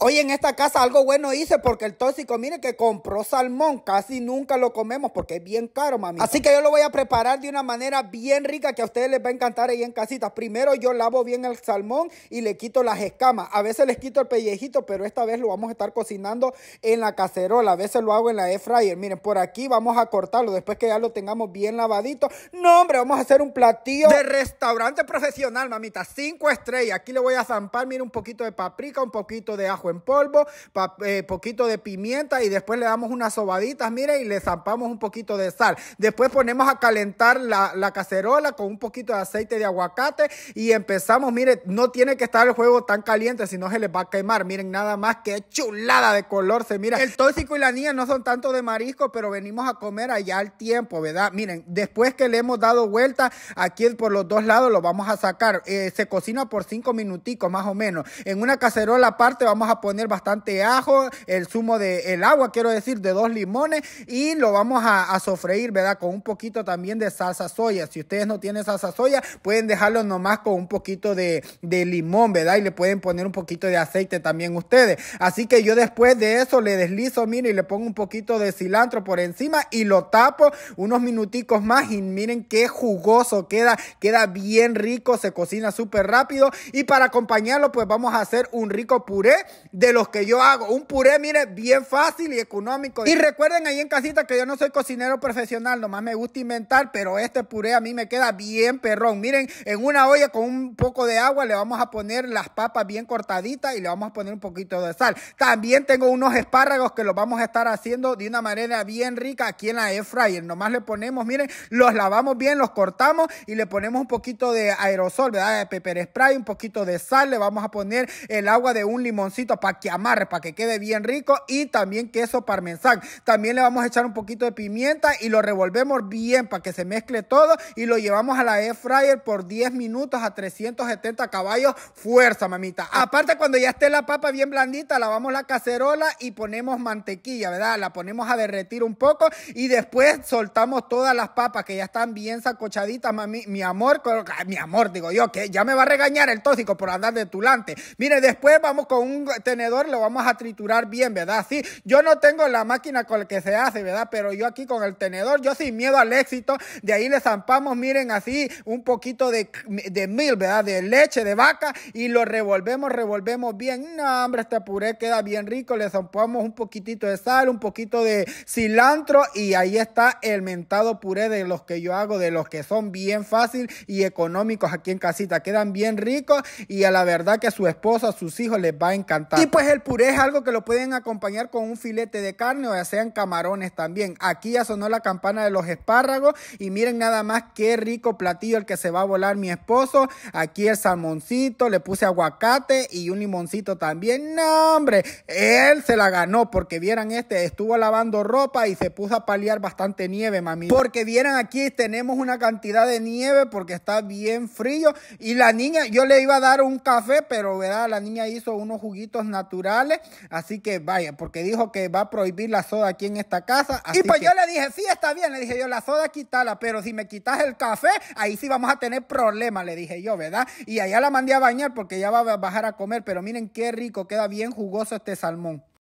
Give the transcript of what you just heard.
Hoy en esta casa algo bueno hice porque el tóxico, mire que compró salmón, casi nunca lo comemos porque es bien caro, mami. Así que yo lo voy a preparar de una manera bien rica que a ustedes les va a encantar ahí en casita. Primero yo lavo bien el salmón y le quito las escamas. A veces les quito el pellejito, pero esta vez lo vamos a estar cocinando en la cacerola. A veces lo hago en la air fryer. Miren, por aquí vamos a cortarlo después que ya lo tengamos bien lavadito. No, hombre, vamos a hacer un platillo de restaurante profesional, mamita. Cinco estrellas. Aquí le voy a zampar, mire, un poquito de paprika, un poquito de ajo en polvo, eh, poquito de pimienta y después le damos unas sobaditas, miren, y le zampamos un poquito de sal. Después ponemos a calentar la, cacerola con un poquito de aceite de aguacate y empezamos, Mire, no tiene que estar el juego tan caliente, si no se les va a quemar. Miren, nada más que chulada de color se mira. El tóxico y la niña no son tanto de marisco, pero venimos a comer allá al tiempo, ¿verdad? Miren, después que le hemos dado vuelta, aquí por los dos lados lo vamos a sacar. Eh, se cocina por cinco minuticos más o menos. En una cacerola aparte vamos a poner bastante ajo, el zumo de el agua, quiero decir, de dos limones y lo vamos a, sofreír, ¿verdad? Con un poquito también de salsa soya. Si ustedes no tienen salsa soya, pueden dejarlo nomás con un poquito de, de limón, ¿verdad? Y le pueden poner un poquito de aceite también ustedes. Así que yo después de eso le deslizo, miren, y le pongo un poquito de cilantro por encima y lo tapo unos minuticos más y miren qué jugoso queda, queda bien rico, se cocina súper rápido y para acompañarlo pues vamos a hacer un rico puré de los que yo hago. Un puré, miren, bien fácil y económico. Y recuerden ahí en casita que yo no soy cocinero profesional, nomás me gusta inventar, pero este puré a mí me queda bien perrón. Miren, en una olla con un poco de agua le vamos a poner las papas bien cortaditas y le vamos a poner un poquito de sal. También tengo unos espárragos que los vamos a estar haciendo de una manera bien rica aquí en la air fryer. Nomás le ponemos, miren, los lavamos bien, los cortamos y le ponemos un poquito de aerosol, ¿verdad? De pepper spray, un poquito de sal, le vamos a poner el agua de un limoncito para que amarre, para que quede bien rico y también queso parmesán. También le vamos a echar un poquito de pimienta y lo revolvemos bien para que se mezcle todo y lo llevamos a la air fryer por 10 minutos a 370 caballos fuerza, mamita. Aparte cuando ya esté la papa bien blandita, lavamos la cacerola y ponemos mantequilla, ¿verdad? La ponemos a derretir un poco y después soltamos todas las papas que ya están bien sacochaditas, mami, mi amor, ah, mi amor, digo yo, que ya me va a regañar el tóxico por andar de tulante. Mire, después vamos con un tenedor lo vamos a triturar bien, ¿verdad? Sí, yo no tengo la máquina con la que se hace, ¿verdad? Pero yo aquí con el tenedor, yo sin miedo al éxito, de ahí le zampamos, miren, así un poquito de, de mil, ¿verdad? De leche, de vaca, y lo revolvemos, revolvemos bien. No, hombre, este puré queda bien rico, le zampamos un poquitito de sal, un poquito de cilantro, y ahí está el mentado puré de los que yo hago, de los que son bien fácil y económicos aquí en casita. Quedan bien ricos y a la verdad que a su esposa, sus hijos les va a encantar. Y pues el puré es algo que lo pueden acompañar con un filete de carne o ya sean camarones también. Aquí ya sonó la campana de los espárragos y miren nada más qué rico platillo el que se va a volar mi esposo. Aquí el salmoncito, le puse aguacate y un limoncito también. No, hombre, él se la ganó porque vieran este, estuvo lavando ropa y se puso a paliar bastante nieve, mami. Porque vieran aquí tenemos una cantidad de nieve porque está bien frío y la niña, yo le iba a dar un café, pero ¿verdad? la niña hizo unos juguitos naturales. Así que vaya, porque dijo que va a prohibir la soda aquí en esta casa. y pues yo le dije, sí, está bien. Le dije yo, la soda quítala, pero si me quitas el café, ahí sí vamos a tener problemas, le dije yo, ¿verdad? Y allá la mandé a bañar porque ya va a bajar a comer. Pero miren qué rico, queda bien jugoso este salmón.